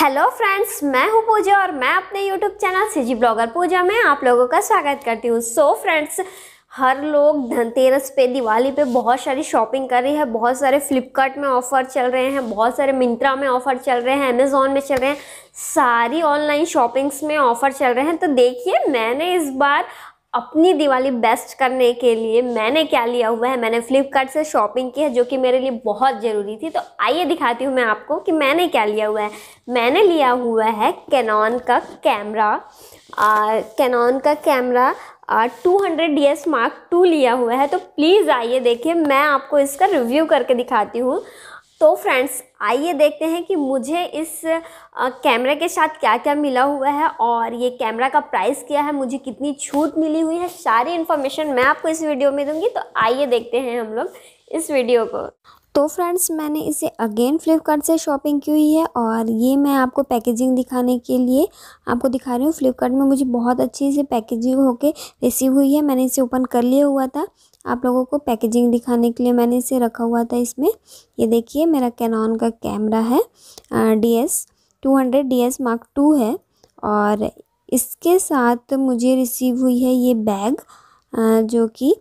hello friends मैं हूं पूजा और मैं अपने YouTube channel G blogger Pooja में आप लोगों का स्वागत करती हूं सो so, फ्रेंड्स हर लोग धनतेरस पे दिवाली पे बहुत सारी शॉपिंग कर रही है बहुत सारे फ्लिपकार्ट में ऑफ़र चल रहे हैं बहुत सारे मिंत्रा में ऑफ़र चल रहे हैं अमेज़ोन में चल रहे हैं सारी ऑनलाइन शॉपिंग्स में ऑफ़र चल रहे हैं तो देखिए मैंने इस बार अपनी दिवाली बेस्ट करने के लिए मैंने क्या लिया हुआ है मैंने फ्लिपकार्ट से शॉपिंग की है जो कि मेरे लिए बहुत ज़रूरी थी तो आइए दिखाती हूँ मैं आपको कि मैंने क्या लिया हुआ है मैंने लिया हुआ है कैनॉन का कैमरा कैनॉन का camera two hundred D S mark two लिया हुआ है तो प्लीज़ आइए देखिए मैं आपको इसका रिव्यू करके दिखाती हूँ तो फ्रेंड्स आइए देखते हैं कि मुझे इस कैमरे के साथ क्या क्या मिला हुआ है और ये कैमरा का प्राइस क्या है मुझे कितनी छूट मिली हुई है सारी इन्फॉर्मेशन मैं आपको इस वीडियो में दूंगी तो आइए देखते हैं हम लोग इस वीडियो को तो फ्रेंड्स मैंने इसे अगेन फ्लिपकार्ट से शॉपिंग की हुई है और ये मैं आपको पैकेजिंग दिखाने के लिए आपको दिखा रही हूँ फ्लिपकार्ट में मुझे बहुत अच्छी से पैकेजिंग होके रिसीव हुई है मैंने इसे ओपन कर लिया हुआ था आप लोगों को पैकेजिंग दिखाने के लिए मैंने इसे रखा हुआ था इसमें ये देखिए मेरा कैनॉन का कैमरा है D S two hundred D S mark two है और इसके साथ मुझे रिसीव हुई है ये बैग जो कि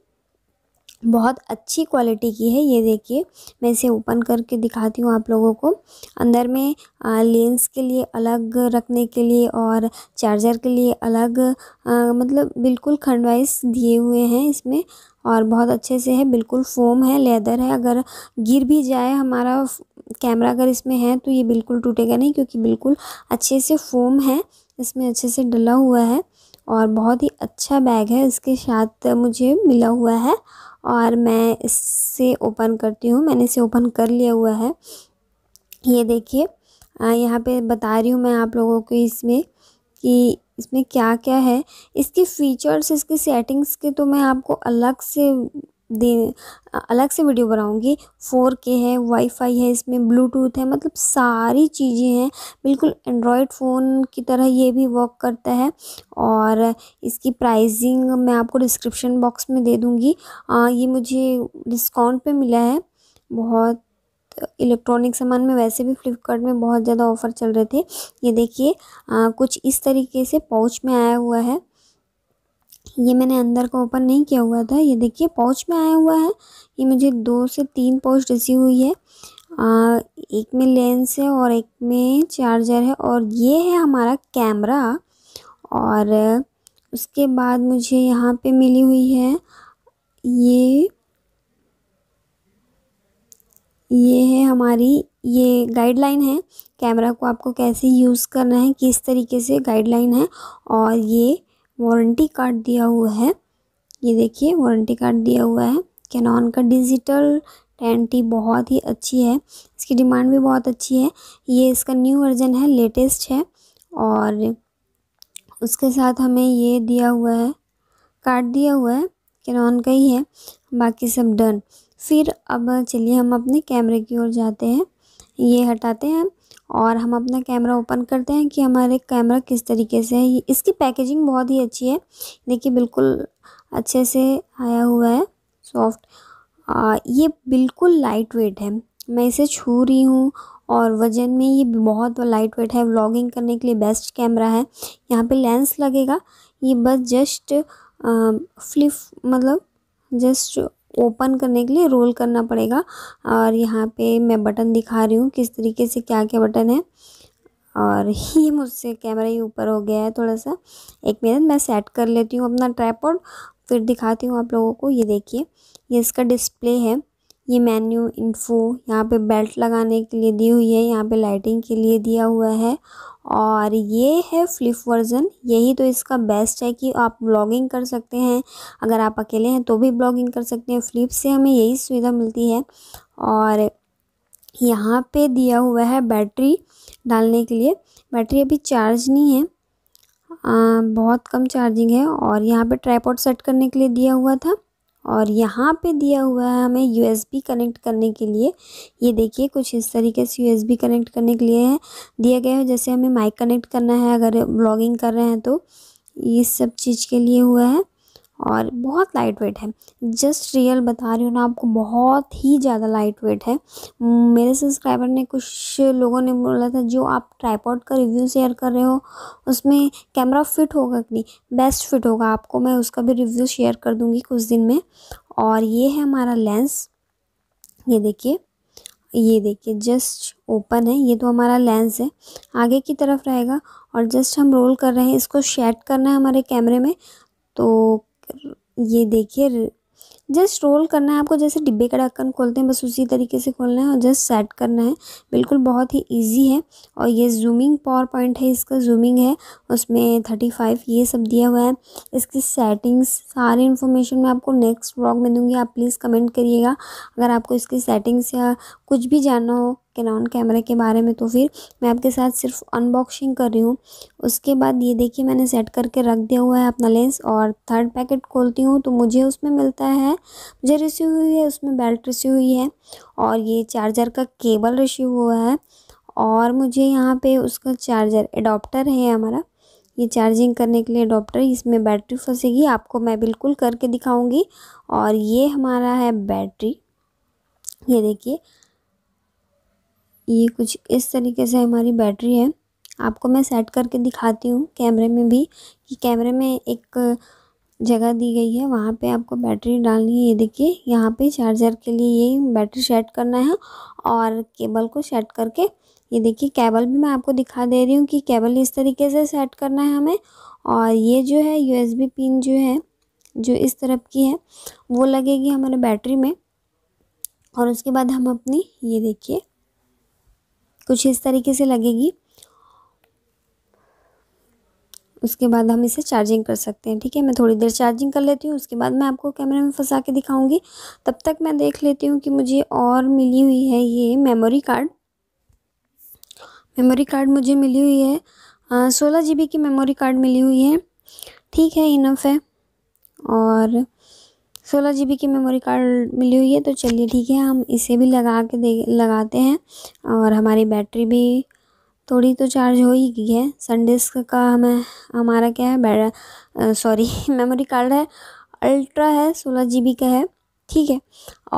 बहुत अच्छी क्वालिटी की है ये देखिए मैं इसे ओपन करके दिखाती हूँ आप लोगों को अंदर में लेंस के लिए अलग रखने के लिए और चार्जर के लिए अलग आ, मतलब बिल्कुल खंडवाइज दिए हुए हैं इसमें और बहुत अच्छे से है बिल्कुल फोम है लेदर है अगर गिर भी जाए हमारा कैमरा अगर इसमें है तो ये बिल्कुल टूटेगा नहीं क्योंकि बिल्कुल अच्छे से फोम है इसमें अच्छे से डला हुआ है और बहुत ही अच्छा बैग है इसके साथ मुझे मिला हुआ है और मैं इससे ओपन करती हूँ मैंने इसे ओपन कर लिया हुआ है ये देखिए यहाँ पे बता रही हूँ मैं आप लोगों को इसमें कि इसमें क्या क्या है इसके फीचर्स इसकी सेटिंग्स के तो मैं आपको अलग से दे अलग से वीडियो बनाऊंगी फोर के है वाईफाई है इसमें ब्लूटूथ है मतलब सारी चीज़ें हैं बिल्कुल एंड्रॉयड फ़ोन की तरह ये भी वर्क करता है और इसकी प्राइसिंग मैं आपको डिस्क्रिप्शन बॉक्स में दे दूँगी ये मुझे डिस्काउंट पे मिला है बहुत इलेक्ट्रॉनिक सामान में वैसे भी फ्लिपकार्ट में बहुत ज़्यादा ऑफ़र चल रहे थे ये देखिए कुछ इस तरीके से पाउच में आया हुआ है ये मैंने अंदर का ओपन नहीं किया हुआ था ये देखिए पाउच में आया हुआ है ये मुझे दो से तीन पाउच रिसीव हुई है आ, एक में लेंस है और एक में चार्जर है और ये है हमारा कैमरा और उसके बाद मुझे यहाँ पे मिली हुई है ये ये है हमारी ये गाइडलाइन है कैमरा को आपको कैसे यूज़ करना है किस तरीके से गाइडलाइन है और ये वारंटी कार्ड दिया हुआ है ये देखिए वारंटी कार्ड दिया हुआ है कैनॉन का डिजिटल टेन टी बहुत ही अच्छी है इसकी डिमांड भी बहुत अच्छी है ये इसका न्यू वर्जन है लेटेस्ट है और उसके साथ हमें ये दिया हुआ है कार्ड दिया हुआ है कैनॉन का ही है बाकी सब डन फिर अब चलिए हम अपने कैमरे की ओर जाते हैं ये हटाते हैं और हम अपना कैमरा ओपन करते हैं कि हमारे कैमरा किस तरीके से है इसकी पैकेजिंग बहुत ही अच्छी है देखिए बिल्कुल अच्छे से आया हुआ है सॉफ्ट ये बिल्कुल लाइट वेट है मैं इसे छू रही हूँ और वजन में ये बहुत लाइट वेट है व्लॉगिंग करने के लिए बेस्ट कैमरा है यहाँ पे लेंस लगेगा ये बस जस्ट फ्लिप मतलब जस्ट ओपन करने के लिए रोल करना पड़ेगा और यहाँ पे मैं बटन दिखा रही हूँ किस तरीके से क्या क्या बटन है और ये मुझसे कैमरा ही ऊपर हो गया है थोड़ा सा एक मिनट मैं सेट कर लेती हूँ अपना ट्रैपॉड फिर दिखाती हूँ आप लोगों को ये देखिए ये इसका डिस्प्ले है ये मेन्यू इन्फो यहाँ पे बेल्ट लगाने के लिए दी हुई है यहाँ पे लाइटिंग के लिए दिया हुआ है और ये है फ्लिप वर्जन यही तो इसका बेस्ट है कि आप ब्लॉगिंग कर सकते हैं अगर आप अकेले हैं तो भी ब्लॉगिंग कर सकते हैं फ्लिप से हमें यही सुविधा मिलती है और यहाँ पे दिया हुआ है बैटरी डालने के लिए बैटरी अभी चार्ज नहीं है आ, बहुत कम चार्जिंग है और यहाँ पे ट्राईपोर्ट सेट करने के लिए दिया हुआ था और यहाँ पे दिया हुआ है हमें यू कनेक्ट करने के लिए ये देखिए कुछ इस तरीके से यू कनेक्ट करने के लिए है दिया गया है जैसे हमें माइक कनेक्ट करना है अगर ब्लॉगिंग कर रहे हैं तो ये सब चीज़ के लिए हुआ है और बहुत लाइट वेट है जस्ट रियल बता रही हूँ ना आपको बहुत ही ज़्यादा लाइट वेट है मेरे सब्सक्राइबर ने कुछ लोगों ने बोला था जो आप ट्राईपॉड का रिव्यू शेयर कर रहे हो उसमें कैमरा फिट होगा कि नहीं बेस्ट फिट होगा आपको मैं उसका भी रिव्यू शेयर कर दूँगी कुछ दिन में और ये है हमारा लेंस ये देखिए ये देखिए जस्ट ओपन है ये तो हमारा लेंस है आगे की तरफ रहेगा और जस्ट हम रोल कर रहे हैं इसको शेड करना है हमारे कैमरे में तो ये देखिए जस्ट रोल करना है आपको जैसे डिब्बे का ढक्कन खोलते हैं बस उसी तरीके से खोलना है और जस्ट सेट करना है बिल्कुल बहुत ही ईजी है और ये जूमिंग पावर पॉइंट है इसका जूमिंग है उसमें थर्टी फाइव ये सब दिया हुआ है इसकी सेटिंग्स सारी इन्फॉर्मेशन मैं आपको नेक्स्ट ब्लॉग में दूँगी आप प्लीज़ कमेंट करिएगा अगर आपको इसकी सेटिंग्स या कुछ भी जानना हो कैनॉन कैमरे के बारे में तो फिर मैं आपके साथ सिर्फ अनबॉक्सिंग कर रही हूँ उसके बाद ये देखिए मैंने सेट करके रख दिया हुआ है अपना लेंस और थर्ड पैकेट खोलती हूँ तो मुझे उसमें मिलता है मुझे रिसीव हुई है उसमें बेल्ट रिसीव हुई है और ये चार्जर का केबल रिसीव हुआ है और मुझे यहाँ पे उसका चार्जर एडोप्टर है हमारा ये चार्जिंग करने के लिए एडॉप्टर इसमें बैटरी फंसेगी आपको मैं बिल्कुल करके दिखाऊंगी और ये हमारा है बैटरी ये देखिए ये कुछ इस तरीके से हमारी बैटरी है आपको मैं सेट करके दिखाती हूँ कैमरे में भी कि कैमरे में एक जगह दी गई है वहाँ पे आपको बैटरी डालनी है ये देखिए यहाँ पे चार्जर के लिए ये बैटरी सेट करना है और केबल को सेट करके ये देखिए केबल भी मैं आपको दिखा दे रही हूँ कि केबल इस तरीके से सेट करना है हमें और ये जो है यूएसबी पिन जो है जो इस तरफ की है वो लगेगी हमारे बैटरी में और उसके बाद हम अपनी ये देखिए कुछ इस तरीके से लगेगी उसके बाद हम इसे चार्जिंग कर सकते हैं ठीक है मैं थोड़ी देर चार्जिंग कर लेती हूँ उसके बाद मैं आपको कैमरे में फंसा के दिखाऊंगी तब तक मैं देख लेती हूँ कि मुझे और मिली हुई है ये मेमोरी कार्ड मेमोरी कार्ड मुझे मिली हुई है सोलह जी की मेमोरी कार्ड मिली हुई है ठीक है इनफ है और सोलह जी की मेमोरी कार्ड मिली हुई है तो चलिए ठीक है हम इसे भी लगा के दे लगाते हैं और हमारी बैटरी भी थोड़ी तो चार्ज हो ही गई है सनडिस्क का हमें हमारा क्या है बैट सॉरी मेमोरी कार्ड है अल्ट्रा है सोलह जी का है ठीक है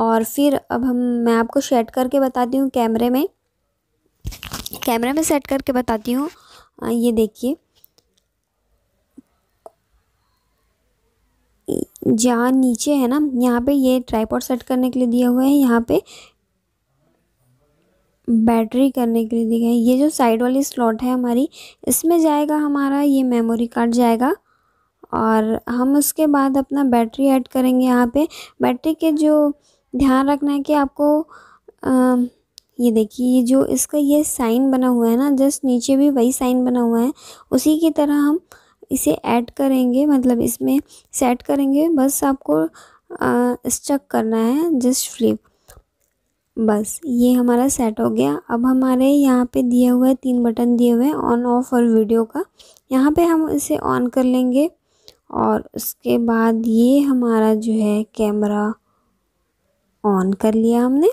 और फिर अब हम मैं आपको सेट करके बताती हूँ कैमरे में कैमरे में सेट करके बताती हूँ ये देखिए जहाँ नीचे है ना यहाँ पे ये ट्राईपॉड सेट करने के लिए दिया हुआ है यहाँ पे बैटरी करने के लिए दी गई ये जो साइड वाली स्लॉट है हमारी इसमें जाएगा हमारा ये मेमोरी कार्ड जाएगा और हम उसके बाद अपना बैटरी ऐड करेंगे यहाँ पे बैटरी के जो ध्यान रखना है कि आपको आ, ये देखिए ये जो इसका ये साइन बना हुआ है ना जस्ट नीचे भी वही साइन बना हुआ है उसी की तरह हम इसे ऐड करेंगे मतलब इसमें सेट करेंगे बस आपको स्टक करना है जस्ट फ्लिप बस ये हमारा सेट हो गया अब हमारे यहाँ पे दिया हुआ है तीन बटन दिए हुए हैं ऑन ऑफ और वीडियो का यहाँ पे हम इसे ऑन कर लेंगे और उसके बाद ये हमारा जो है कैमरा ऑन कर लिया हमने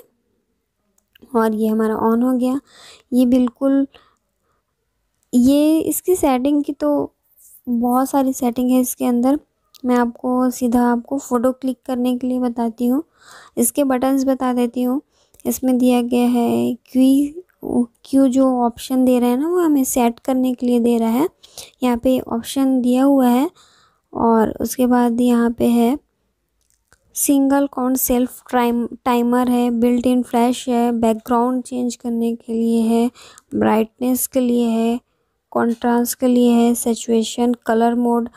और ये हमारा ऑन हो गया ये बिल्कुल ये इसकी सेटिंग की तो बहुत सारी सेटिंग है इसके अंदर मैं आपको सीधा आपको फ़ोटो क्लिक करने के लिए बताती हूँ इसके बटन्स बता देती हूँ इसमें दिया गया है क्यू क्यू जो ऑप्शन दे रहा है ना वो हमें सेट करने के लिए दे रहा है यहाँ पे ऑप्शन दिया हुआ है और उसके बाद यहाँ पे है सिंगल कौन सेल्फ टाइम टाइमर है बिल्ट इन फ्लैश है बैकग्राउंड चेंज करने के लिए है ब्राइटनेस के लिए है कॉन्ट्रास्ट के लिए है सेचुएशन कलर मोड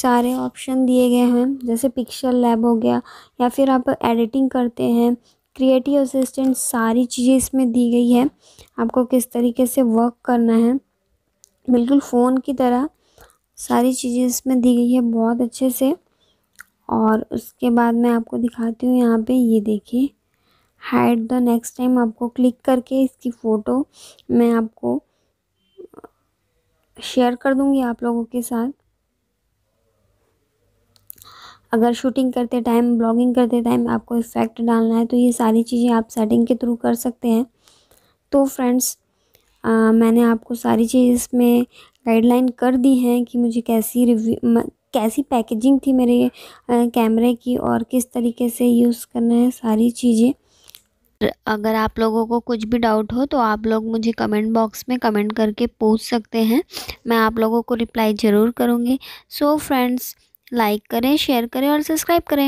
सारे ऑप्शन दिए गए हैं जैसे पिक्सल लैब हो गया या फिर आप एडिटिंग करते हैं क्रिएटिव असिस्टेंट सारी चीज़ें इसमें दी गई है आपको किस तरीके से वर्क करना है बिल्कुल फ़ोन की तरह सारी चीज़ें इसमें दी गई है बहुत अच्छे से और उसके बाद मैं आपको दिखाती हूँ यहाँ पे ये देखिए हाइड द नेक्स्ट टाइम आपको क्लिक करके इसकी फ़ोटो मैं आपको शेयर कर दूँगी आप लोगों के साथ अगर शूटिंग करते टाइम ब्लॉगिंग करते टाइम आपको इफ़ेक्ट डालना है तो ये सारी चीज़ें आप सेटिंग के थ्रू कर सकते हैं तो फ्रेंड्स मैंने आपको सारी चीज़ इसमें गाइडलाइन कर दी हैं कि मुझे कैसी रिव्यू कैसी पैकेजिंग थी मेरे कैमरे की और किस तरीके से यूज़ करना है सारी चीज़ें अगर आप लोगों को कुछ भी डाउट हो तो आप लोग मुझे कमेंट बॉक्स में कमेंट करके पूछ सकते हैं मैं आप लोगों को रिप्लाई ज़रूर करूँगी सो फ्रेंड्स लाइक करें शेयर करें और सब्सक्राइब करें